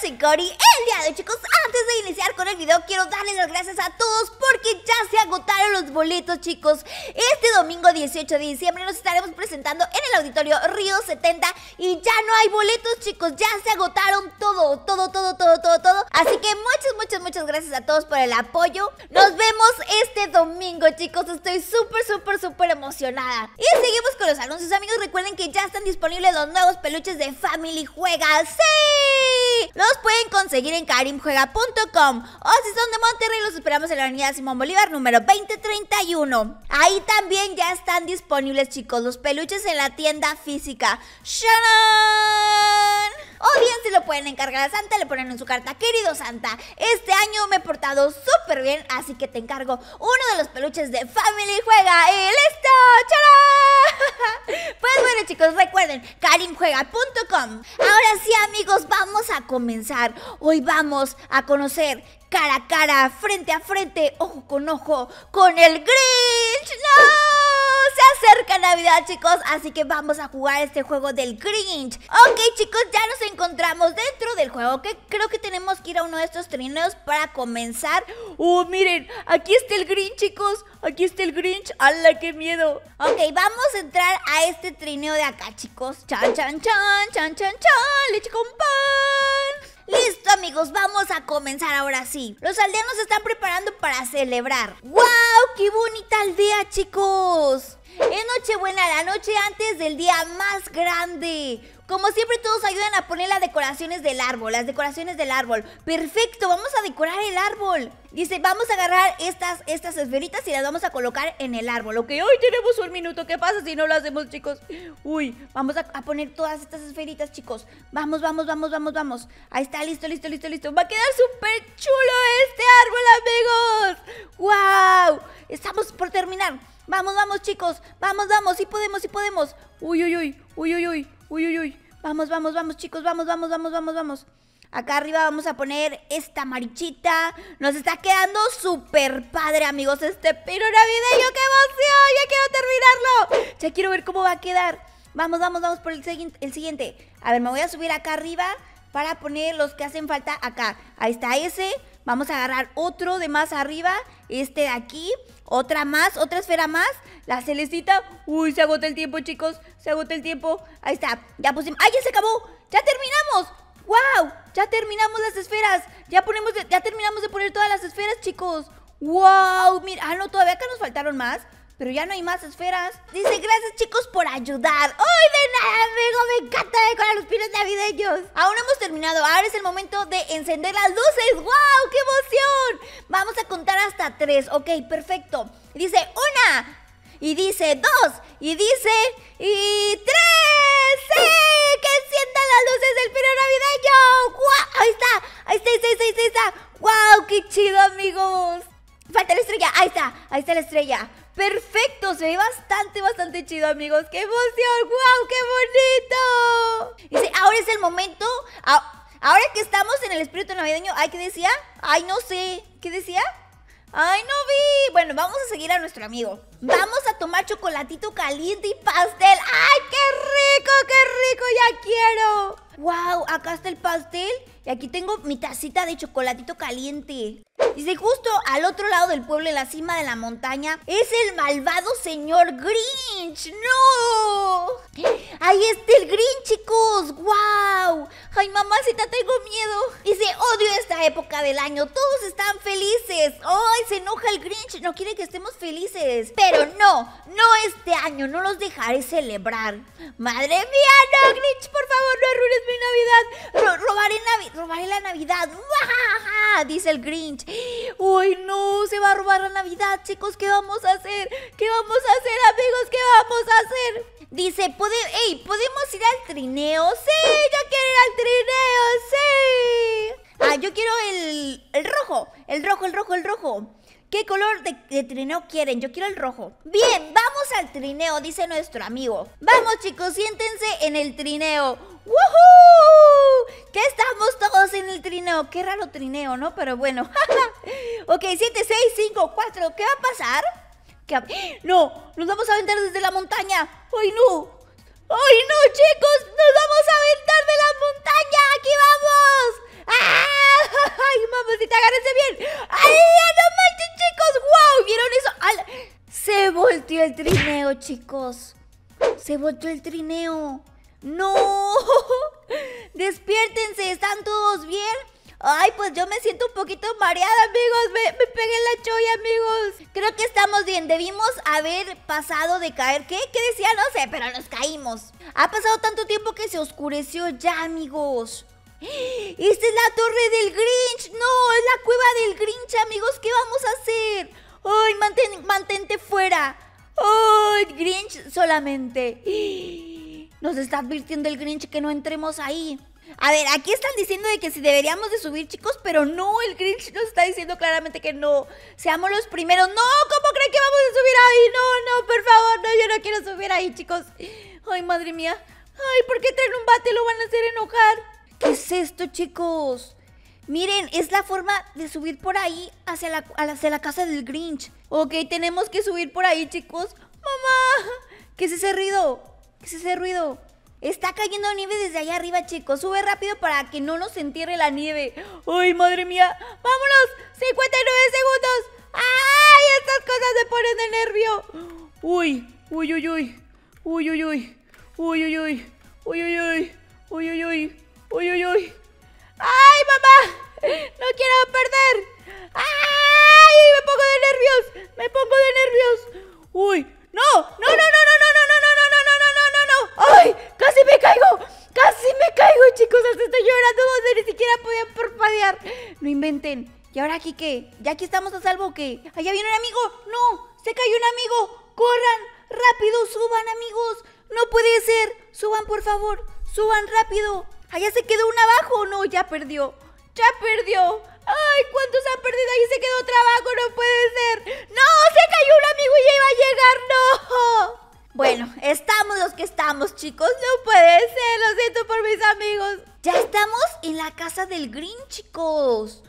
soy Cori. El día de hoy, chicos, antes de iniciar con el video, quiero darles las gracias a todos porque ya se agotaron los boletos, chicos. Este domingo 18 de diciembre nos estaremos presentando en el auditorio Río 70 y ya no hay boletos, chicos. Ya se agotaron todo, todo, todo, todo, todo, todo. Así que muchas, muchas, muchas gracias a todos por el apoyo. Nos vemos este domingo, chicos. Estoy súper, súper, súper emocionada. Y seguimos con los anuncios, amigos. Recuerden que ya están disponibles los nuevos peluches de Family Juega. ¡Sí! los pueden conseguir en karimjuega.com o si son de Monterrey los esperamos en la avenida Simón Bolívar número 2031. Ahí también ya están disponibles chicos los peluches en la tienda física. ¡Shannon! O bien se lo pueden encargar a Santa, le ponen en su carta, querido Santa, este año me he portado súper bien, así que te encargo uno de los peluches de Family Juega y listo, ¡Chala! Pues bueno chicos, recuerden, karimjuega.com. Ahora sí amigos, vamos a comenzar. Hoy vamos a conocer cara a cara, frente a frente, ojo con ojo, con el Grinch. ¡No! Navidad, chicos, así que vamos a jugar este juego del Grinch. Ok, chicos, ya nos encontramos dentro del juego, que creo que tenemos que ir a uno de estos trineos para comenzar. Oh, miren! Aquí está el Grinch, chicos. Aquí está el Grinch. ¡Hala, qué miedo! Ok, vamos a entrar a este trineo de acá, chicos. ¡Chan, chan, chan! ¡Chan, chan, chan! ¡Leche con pan! Listo amigos, vamos a comenzar ahora sí Los aldeanos se están preparando para celebrar ¡Wow! ¡Qué bonita aldea chicos! Es Nochebuena, la noche antes del día más grande. Como siempre todos ayudan a poner las decoraciones del árbol, las decoraciones del árbol. Perfecto, vamos a decorar el árbol. Dice, vamos a agarrar estas, estas esferitas y las vamos a colocar en el árbol, ¿ok? Hoy tenemos un minuto, ¿qué pasa si no lo hacemos, chicos? Uy, vamos a, poner todas estas esferitas, chicos. Vamos, vamos, vamos, vamos, vamos. Ahí está, listo, listo, listo, listo. Va a quedar súper chulo este árbol, amigos. ¡Wow! Estamos por terminar. Vamos, vamos, chicos. Vamos, vamos. Sí podemos, sí podemos. Uy, uy, uy. Uy, uy, uy. Uy, uy, uy. Vamos, vamos, vamos, chicos. Vamos, vamos, vamos, vamos, vamos. Acá arriba vamos a poner esta marichita. Nos está quedando súper padre, amigos, este pino navideño. ¡Qué emoción! ¡Ya quiero terminarlo! Ya quiero ver cómo va a quedar. Vamos, vamos, vamos por el, el siguiente. A ver, me voy a subir acá arriba para poner los que hacen falta acá. Ahí está ese. Vamos a agarrar otro de más arriba. Este de aquí. Otra más, otra esfera más. La celecita. Uy, se agota el tiempo, chicos. Se agota el tiempo. Ahí está. Ya pusimos. ¡Ay, ya se acabó! ¡Ya terminamos! ¡Wow! Ya terminamos las esferas. Ya ponemos, ya terminamos de poner todas las esferas, chicos. ¡Wow! Mira, ah, no, todavía acá nos faltaron más pero ya no hay más esferas. Dice, gracias chicos por ayudar. ¡Ay, de nada, amigo! Me encanta ver con los piros navideños. Aún hemos terminado. Ahora es el momento de encender las luces. ¡Wow! ¡Qué emoción! Vamos a contar hasta tres. Ok, perfecto. Dice, una. Y dice, dos. Y dice, y tres. ¡Sí! ¡Que enciendan las luces del pino navideño! ¡Wow! Ahí está. Ahí está, ahí está, ahí está, ¡Wow! ¡Qué chido, amigos! Falta la estrella. Ahí está. Ahí está la estrella perfecto. Se ve bastante, bastante chido, amigos. ¡Qué emoción! ¡Wow! ¡Qué bonito! ahora es el momento. Ahora que estamos en el espíritu navideño, ¿ay qué decía? Ay, no sé. ¿Qué decía? ¡Ay, no vi! Bueno, vamos a seguir a nuestro amigo. Vamos a tomar chocolatito caliente y pastel. ¡Ay, qué rico, qué rico! ¡Ya quiero! wow, acá está el pastel y aquí tengo mi tacita de chocolatito caliente. Dice, justo al otro lado del pueblo, en la cima de la montaña, es el malvado señor Grinch. ¡No! Ahí está el Grinch, chicos. ¡Wow! Ay, mamacita, tengo miedo. Dice, odio esta época del año. Todos están felices. Ay, se enoja el Grinch. No quiere que estemos felices. Pero no, no este año. No los dejaré celebrar. Madre mía, no, Grinch, por favor, Robaré la Navidad. Dice el Grinch. ¡Uy, no! Se va a robar la Navidad, chicos. ¿Qué vamos a hacer? ¿Qué vamos a hacer, amigos? ¿Qué vamos a hacer? Dice, hey, ¿podemos ir al trineo? ¡Sí! ¡Yo quiero ir al trineo! ¡Sí! Ah, yo quiero el, rojo. El rojo, el rojo, el rojo. ¿Qué color de, de, trineo quieren? Yo quiero el rojo. Bien, vamos al trineo, dice nuestro amigo. Vamos, chicos, siéntense en el trineo. ¡Woohoo! Que estamos todos en el trineo? Qué raro trineo, ¿no? Pero bueno. ok, 7, 6, 5, 4. ¿Qué va a pasar? ¡No! ¡Nos vamos a aventar desde la montaña! ¡Ay, no! ¡Ay, no, chicos! ¡Nos vamos a aventar de la montaña! ¡Aquí vamos! ¡Ah! ¡Ay, mamacita, agárrense bien! ¡Ay, no manches, chicos! ¡Wow! ¿Vieron eso? Se volteó el trineo, chicos. Se volteó el trineo. ¡No! Despiértense, ¿están todos bien? Ay, pues yo me siento un poquito mareada, amigos. Me, me pegué la choya, amigos. Creo que estamos bien. Debimos haber pasado de caer. ¿Qué? ¿Qué decía? No sé, pero nos caímos. Ha pasado tanto tiempo que se oscureció ya, amigos. Esta es la torre del Grinch. No, es la cueva del Grinch, amigos. ¿Qué vamos a hacer? Ay, mantén, mantente fuera. Ay, Grinch solamente. Nos está advirtiendo el Grinch que no entremos ahí. A ver, aquí están diciendo de que si deberíamos de subir, chicos, pero no, el Grinch nos está diciendo claramente que no. Seamos los primeros. No, ¿cómo creen que vamos a subir ahí? No, no, por favor, no, yo no quiero subir ahí, chicos. Ay, madre mía. Ay, ¿por qué traen un bate? Lo van a hacer enojar. ¿Qué es esto, chicos? Miren, es la forma de subir por ahí hacia la, hacia la casa del Grinch. Ok, tenemos que subir por ahí, chicos. ¡Mamá! ¿Qué es ese ruido? ¿Qué es ese ruido? Está cayendo nieve desde allá arriba, chicos. Sube rápido para que no nos entierre la nieve. ¡Ay, madre mía! ¡Vámonos! ¡59 segundos! ¡Ay, estas cosas se ponen de nervio! ¡Uy! ¡Uy, uy, uy! ¡Uy, uy, uy! ¡Uy, uy, uy! ¡Uy, uy, uy! ¡Uy, uy, uy! ¡Uy, uy, uy! ¡Ay, mamá! ¿Y que, ya aquí estamos a salvo que... Allá viene un amigo. No, se cayó un amigo. Corran, rápido, suban amigos. No puede ser. Suban, por favor. Suban rápido. Allá se quedó un abajo. No, ya perdió. Ya perdió. ¡Ay, cuántos han perdido! Ahí se quedó otro abajo! no puede ser. ¡No! ¡Se cayó un amigo y ya iba a llegar! ¡No! Bueno, estamos los que estamos, chicos. No puede ser, lo siento por mis amigos. Ya estamos en la casa del Green, chicos.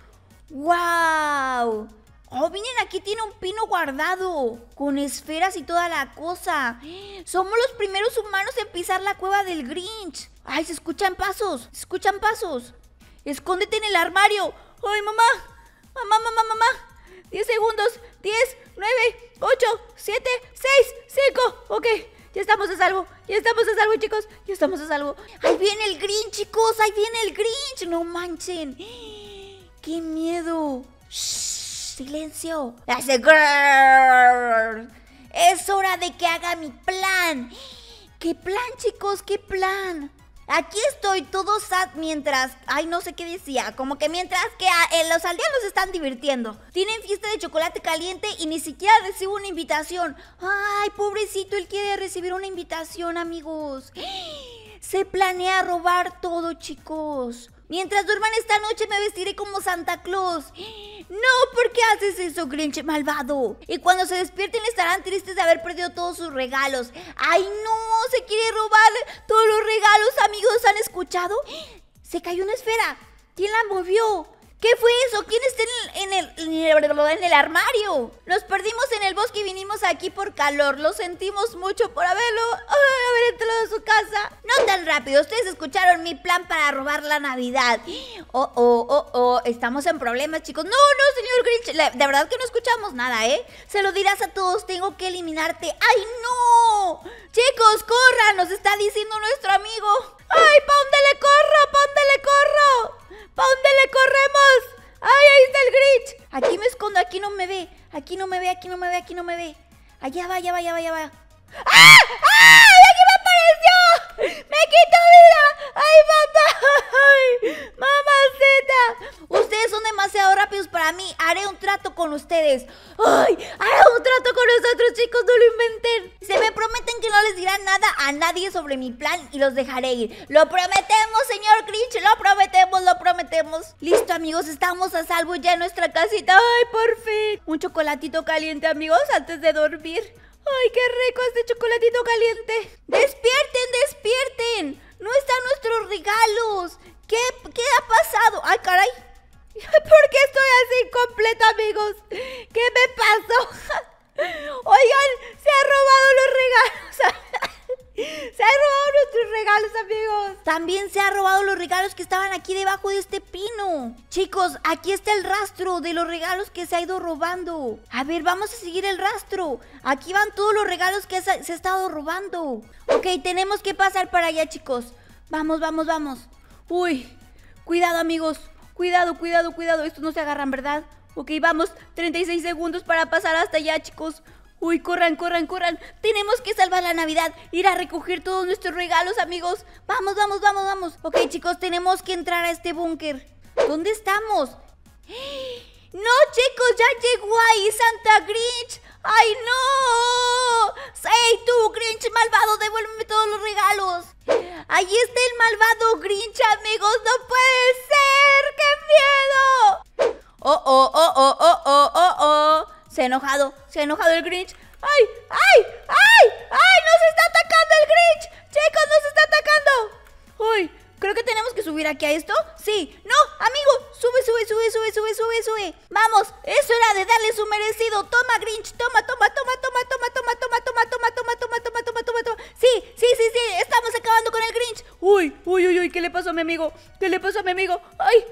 ¡Wow! Oh, miren, aquí tiene un pino guardado, con esferas y toda la cosa. Somos los primeros humanos en pisar la cueva del Grinch. Ay, se escuchan pasos, se escuchan pasos. Escóndete en el armario. Ay, mamá, mamá, mamá, mamá. diez segundos, ¡Diez, nueve, ocho, siete, seis, cinco! Ok, ya estamos a salvo, ya estamos a salvo, chicos, ya estamos a salvo. Ahí viene el Grinch, chicos, ahí viene el Grinch. No manchen. ¡Qué miedo! ¡Silencio! ¡Es hora de que haga mi plan! ¿Qué plan, chicos? ¿Qué plan? Aquí estoy todo sad mientras... Ay, no sé qué decía. Como que mientras que ah, en eh, los aldeanos están divirtiendo. Tienen fiesta de chocolate caliente y ni siquiera recibo una invitación. Ay, pobrecito, él quiere recibir una invitación, amigos. Se planea robar todo, chicos. Mientras duerman esta noche me vestiré como Santa Claus. No, ¿por qué haces eso, Grinch malvado? Y cuando se despierten estarán tristes de haber perdido todos sus regalos. ¡Ay, no! Se quiere robar todos los regalos, amigos. ¿Han escuchado? Se cayó una esfera. ¿Quién la movió? ¿Qué fue eso? ¿Quién está en el, en, el, en el, armario? Nos perdimos en el bosque y vinimos aquí por calor. Lo sentimos mucho por haberlo, haber entrado a su casa. No tan rápido. Ustedes escucharon mi plan para robar la Navidad. Oh, oh, oh, oh. Estamos en problemas, chicos. No, no, señor Grinch. de verdad que no escuchamos nada, ¿eh? Se lo dirás a todos. Tengo que eliminarte. ¡Ay, no! Chicos, corran. Nos está diciendo nuestro amigo. ¡Ay, pa' dónde le corro! ¿Pa' dónde le corro? ¿Pa' dónde le corremos? ¡Ay, ahí está el Grinch! Aquí me escondo, aquí no me ve. Aquí no me ve, aquí no me ve, aquí no me ve. Allá va, allá va, allá va, allá va. ¡Ah! ¡Ah! ¡Aquí me apareció! ¡Me quita vida! ¡Ay, papá! ¡Ay, mamacita! Ustedes son demasiado rápidos para mí. Haré un trato con ustedes. ¡Ay! ¡Haré un trato con otros chicos! ¡No lo inventen! Se me prometen que no les dirán nada a nadie sobre mi plan y los dejaré ir. Lo prometemos, señor Grinch, lo prometemos, lo prometemos. Listo, amigos, estamos a salvo ya en nuestra casita. ¡Ay, por fin! Un chocolatito caliente, amigos, antes de dormir. ¡Ay, qué rico este chocolatito caliente! ¡Despierten, despierten! ¡No están nuestros regalos! ¿Qué, qué ha pasado? ¡Ay, caray! ¿Por qué estoy así completa, amigos? ¿Qué me pasó? Oigan, se ha robado los regalos. Se han robado nuestros regalos, amigos. También se han robado los regalos que estaban aquí debajo de este pino. Chicos, aquí está el rastro de los regalos que se ha ido robando. A ver, vamos a seguir el rastro. Aquí van todos los regalos que se ha estado robando. Ok, tenemos que pasar para allá, chicos. Vamos, vamos, vamos. Uy, cuidado, amigos. Cuidado, cuidado, cuidado. Estos no se agarran, ¿verdad? Ok, vamos. 36 segundos para pasar hasta allá, chicos. Uy, corran, corran, corran. Tenemos que salvar la Navidad. Ir a recoger todos nuestros regalos, amigos. Vamos, vamos, vamos, vamos. Ok, chicos, tenemos que entrar a este búnker. ¿Dónde estamos? No, chicos, ya llegó ahí Santa Grinch. ¡Ay, no! say, tú, Grinch malvado! ¡Devuélveme todos los regalos! Ahí está el malvado Grinch, amigos. ¡No puede ser! Se ha enojado, se ha enojado el Grinch. ¡Ay! ¡Ay! ¡Ay! ¡Ay! ¡Nos está atacando el Grinch! ¡Chicos, nos está atacando! ¡Uy! Creo que tenemos que subir aquí a esto. Sí. No, amigo. Sube, sube, sube, sube, sube, sube, sube. Vamos. Es hora de darle su merecido. Toma, Grinch. Toma, toma, toma, toma, toma, toma, toma, toma, toma, toma, toma, toma, toma, toma, toma. Sí, sí, sí, sí. Estamos acabando con el Grinch. Uy, uy, uy, uy. ¿Qué le pasó a mi amigo? ¿Qué le pasó a mi amigo? Ay,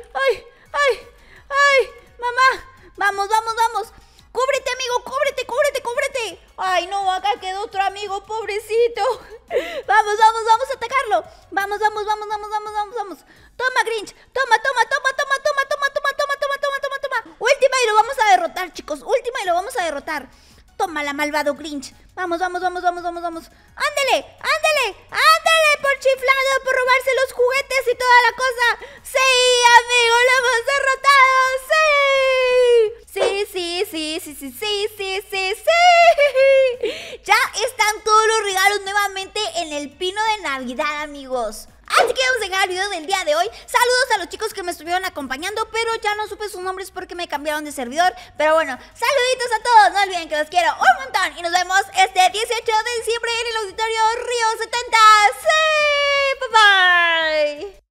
lo vamos a derrotar. toma la malvado Grinch. Vamos, vamos, vamos, vamos, vamos, vamos. Ándele, ándele, ándele por chiflado, por robarse los juguetes y toda la cosa. Sí, amigo, lo hemos derrotado. Sí. Sí, sí, sí, sí, sí, sí, sí, sí, sí. Ya están todos los regalos nuevamente en el pino de Navidad, amigos. Así que vamos a llegar al video del día de hoy. Saludos a los chicos que me estuvieron acompañando, pero ya no supe sus nombres porque me cambiaron de servidor. Pero bueno, saluditos a todos. No olviden que los quiero un montón. Y nos vemos este 18 de diciembre en el auditorio Río 70. Sí, bye bye.